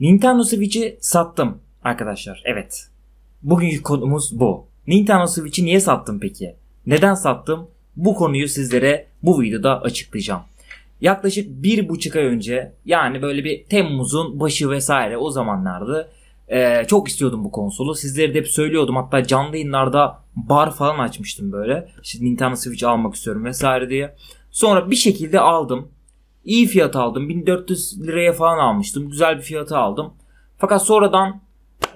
Nintendo Switch'i sattım arkadaşlar. Evet. Bugünkü konumuz bu. Nintendo Switch'i niye sattım peki? Neden sattım? Bu konuyu sizlere bu videoda açıklayacağım. Yaklaşık bir buçuk ay önce yani böyle bir Temmuz'un başı vesaire o zamanlardı. Ee, çok istiyordum bu konsolu. Sizlere de hep söylüyordum. Hatta canlı yayınlarda bar falan açmıştım böyle. İşte Nintendo Switch almak istiyorum vesaire diye. Sonra bir şekilde aldım. İyi fiyat aldım. 1400 liraya falan almıştım. Güzel bir fiyata aldım. Fakat sonradan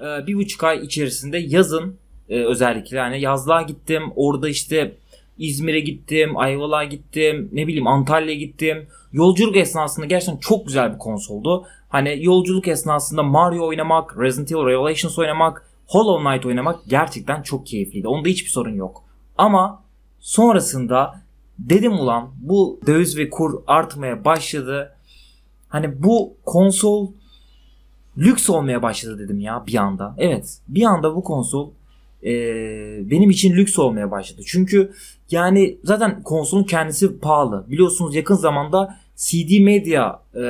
e, bir buçuk ay içerisinde yazın e, özellikle yani yazlığa gittim. Orada işte İzmir'e gittim, Ayvalık'a gittim, ne bileyim Antalya'ya gittim. Yolculuk esnasında gerçekten çok güzel bir konsoldu. Hani yolculuk esnasında Mario oynamak, Resident Evil Revelations oynamak, Hollow Knight oynamak gerçekten çok keyifliydi. Onda hiçbir sorun yok. Ama sonrasında Dedim ulan bu döviz ve kur artmaya başladı. Hani bu konsol lüks olmaya başladı dedim ya bir anda. Evet bir anda bu konsol e, benim için lüks olmaya başladı. Çünkü yani zaten konsolun kendisi pahalı. Biliyorsunuz yakın zamanda CD Media e,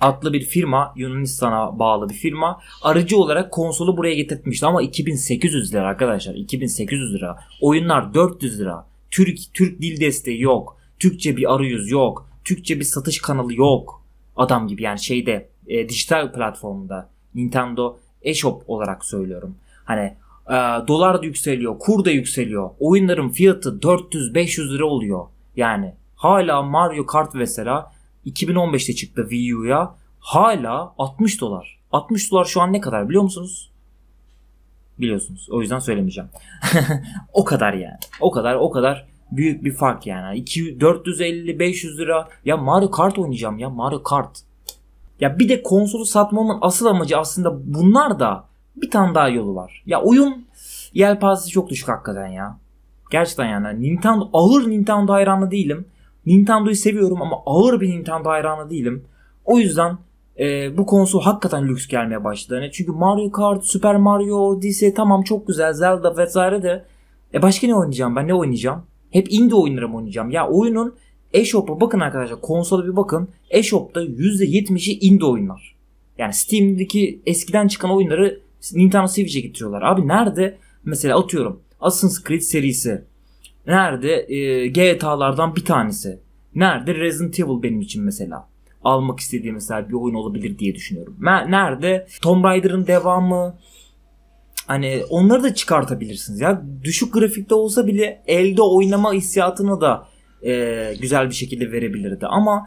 adlı bir firma Yunanistan'a bağlı bir firma aracı olarak konsolu buraya getirtmişti ama 2800 lira arkadaşlar 2800 lira oyunlar 400 lira Türk Türk dil desteği yok. Türkçe bir arayüz yok. Türkçe bir satış kanalı yok. Adam gibi yani şeyde e, dijital platformda Nintendo eShop olarak söylüyorum. Hani e, dolar da yükseliyor, kur da yükseliyor. Oyunların fiyatı 400-500 lira oluyor. Yani hala Mario Kart mesela 2015'te çıktı Wii U'ya. Hala 60 dolar. 60 dolar şu an ne kadar biliyor musunuz? Biliyorsunuz. O yüzden söylemeyeceğim. o kadar yani. O kadar o kadar büyük bir fark yani. 2 450 500 lira ya Mario Kart oynayacağım ya Mario Kart. Ya bir de konsolu satmamın asıl amacı aslında bunlar da bir tane daha yolu var. Ya oyun yelpazesi çok düşük hakikaten ya. Gerçekten yani Nintendo ağır Nintendo hayranı değilim. Nintendo'yu seviyorum ama ağır bir Nintendo hayranı değilim. O yüzden e, bu konsol hakikaten lüks gelmeye başladı. Yani çünkü Mario Kart, Super Mario Odyssey tamam çok güzel Zelda vesaire de e başka ne oynayacağım ben ne oynayacağım? Hep indie oyunlarım oynayacağım. Ya oyunun eShop'a bakın arkadaşlar konsola bir bakın. eShop'ta %70'i indie oyunlar. Yani Steam'deki eskiden çıkan oyunları Nintendo Switch'e getiriyorlar. Abi nerede mesela atıyorum Assassin's Creed serisi. Nerede e, ee, GTA'lardan bir tanesi. Nerede Resident Evil benim için mesela almak istediği mesela bir oyun olabilir diye düşünüyorum. Nerede? Tomb Raider'ın devamı, Hani onları da çıkartabilirsiniz ya. Düşük grafikte olsa bile elde oynama hissiyatını da e, güzel bir şekilde verebilirdi. Ama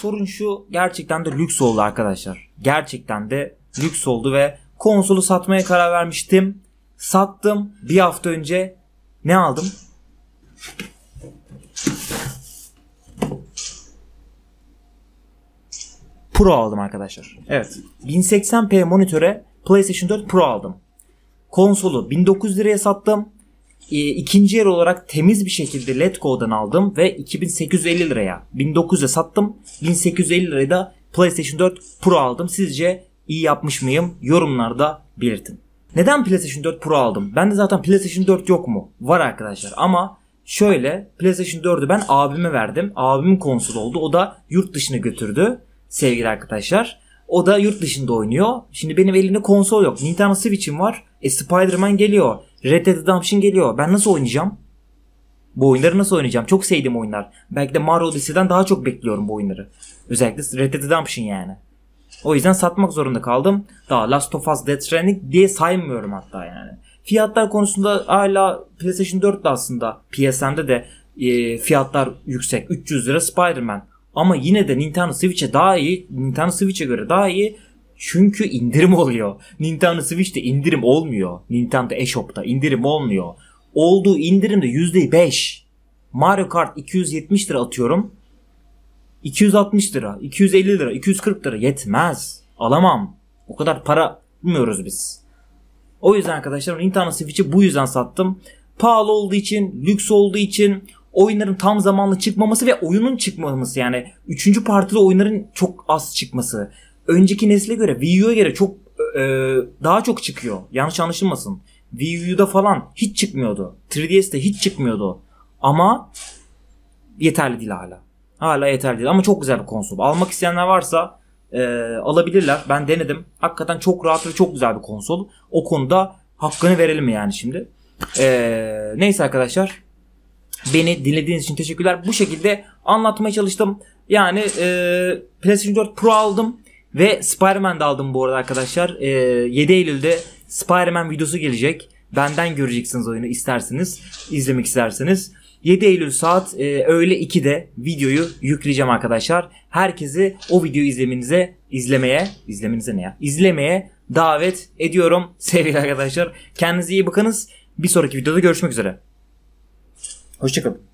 sorun şu gerçekten de lüks oldu arkadaşlar. Gerçekten de lüks oldu ve konsolu satmaya karar vermiştim. Sattım bir hafta önce. Ne aldım? Pro aldım arkadaşlar. Evet. 1080p monitöre PlayStation 4 Pro aldım. Konsolu 1900 liraya sattım. E, ikinci yer olarak temiz bir şekilde Letgo'dan aldım ve 2850 liraya 1900'e sattım. 1850 liraya da PlayStation 4 Pro aldım. Sizce iyi yapmış mıyım? Yorumlarda belirtin. Neden PlayStation 4 Pro aldım? Ben de zaten PlayStation 4 yok mu? Var arkadaşlar ama şöyle PlayStation 4'ü ben abime verdim. Abimin konsol oldu. O da yurt dışına götürdü sevgili arkadaşlar. O da yurt dışında oynuyor. Şimdi benim elimde konsol yok. Nintendo Switch'im var. E Spider-Man geliyor. Red Dead Redemption geliyor. Ben nasıl oynayacağım? Bu oyunları nasıl oynayacağım? Çok sevdiğim oyunlar. Belki de Mario Odyssey'den daha çok bekliyorum bu oyunları. Özellikle Red Dead Redemption yani. O yüzden satmak zorunda kaldım. Daha Last of Us Dead Stranding diye saymıyorum hatta yani. Fiyatlar konusunda hala PlayStation 4'te aslında PSN'de de e, fiyatlar yüksek. 300 lira Spider-Man. Ama yine de Nintendo Switch'e daha iyi. Nintendo Switch'e göre daha iyi. Çünkü indirim oluyor. Nintendo Switch'te indirim olmuyor. Nintendo eShop'ta indirim olmuyor. Olduğu indirim de %5. Mario Kart 270 lira atıyorum. 260 lira, 250 lira, 240 lira yetmez. Alamam. O kadar para bilmiyoruz biz. O yüzden arkadaşlar Nintendo Switch'i bu yüzden sattım. Pahalı olduğu için, lüks olduğu için, oyunların tam zamanlı çıkmaması ve oyunun çıkmaması yani üçüncü partili oyunların çok az çıkması. Önceki nesle göre Wii U'ya göre çok e, e daha çok çıkıyor. Yanlış anlaşılmasın. Wii U'da falan hiç çıkmıyordu. 3DS'de hiç çıkmıyordu. Ama yeterli değil hala. Hala yeterli değil ama çok güzel bir konsol. Almak isteyenler varsa e, alabilirler. Ben denedim. Hakikaten çok rahat ve çok güzel bir konsol. O konuda hakkını verelim yani şimdi. E, neyse arkadaşlar Beni dinlediğiniz için teşekkürler. Bu şekilde anlatmaya çalıştım. Yani e, PlayStation 4 Pro aldım ve Spider-Man de aldım bu arada arkadaşlar. E, 7 Eylül'de Spider-Man videosu gelecek. Benden göreceksiniz oyunu isterseniz, izlemek isterseniz. 7 Eylül saat e, öğle 2'de videoyu yükleyeceğim arkadaşlar. Herkesi o video izlemenize, izlemeye, izlemenize ne ya? İzlemeye davet ediyorum sevgili arkadaşlar. Kendinize iyi bakınız. Bir sonraki videoda görüşmek üzere. Hoşçakalın.